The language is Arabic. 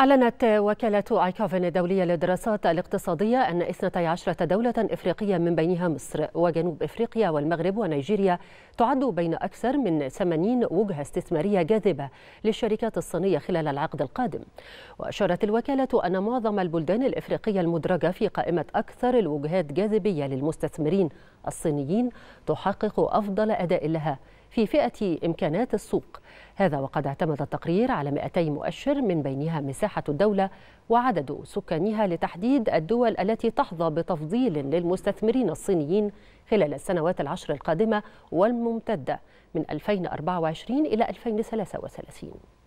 أعلنت وكالة آيكوفن الدولية للدراسات الاقتصادية أن 12 دولة إفريقية من بينها مصر وجنوب إفريقيا والمغرب ونيجيريا تعد بين أكثر من 80 وجهة استثمارية جاذبة للشركات الصينية خلال العقد القادم وأشارت الوكالة أن معظم البلدان الإفريقية المدرجة في قائمة أكثر الوجهات جاذبية للمستثمرين الصينيين تحقق أفضل أداء لها في فئة إمكانات السوق هذا وقد اعتمد التقرير على 200 مؤشر من بينها مساحة مساحة الدولة وعدد سكانها لتحديد الدول التي تحظى بتفضيل للمستثمرين الصينيين خلال السنوات العشر القادمة والممتدة من 2024 إلى 2033